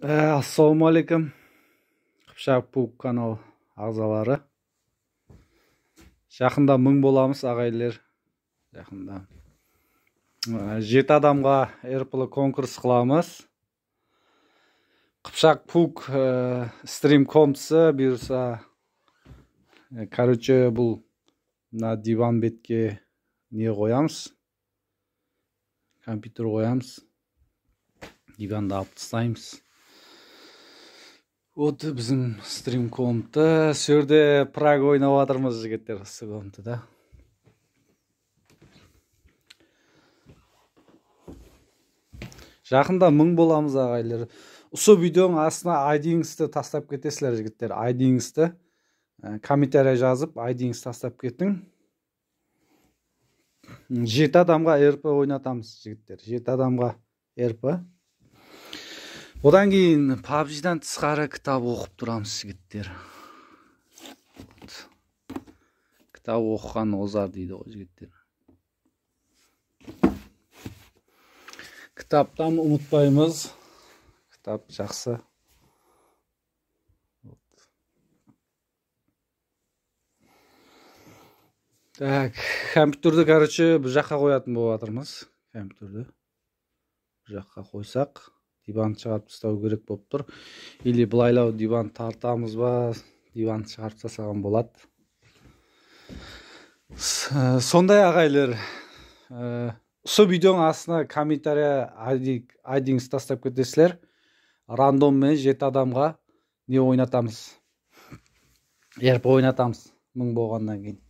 Э, ассаламу алейкум қыпшақ пук канал ағзалары жақында мың боламыз ағайлер жақында э, адамға Әрпілі конкурс қыламыз қыпшақ пук э, стрим комсы бұйырса короче бұл мына диван бетке не қоямыз компьютер қоямыз диванды алып тастаймыз вот біздің стрим комната сол жерде праг ойнап жатырмыз жігіттер осы комнатада жақында мың боламыз ағайлар осы видеоның астына айдиңізді тастап кетесіздер жігіттер айдиңізді комментарий жазып айдиңсті тастап кетің жеті адамға рп ойнатамыз жігіттер жеті адамға рп одан кейін пабжидан тысқары кітап оқып тұрамыз жігіттер кітап оқыған озар дейді ғой жігіттер кітаптан ұмытпаймыз кітап жақсы так компьютерді короче бұл жаққа қоятын болып жатырмыз компьютерді бір жаққа қойсақ Диван шығарып тастау керек болып тұр или былайлау диван тартамыз ба Диван шығарып тастаған болады сондай ағайлар сол видеоның астына комментария айдиңіз тастап кетесіздер рандоммен жеті адамға не ойнатамыз ерп ойнатамыз мың болғаннан кейін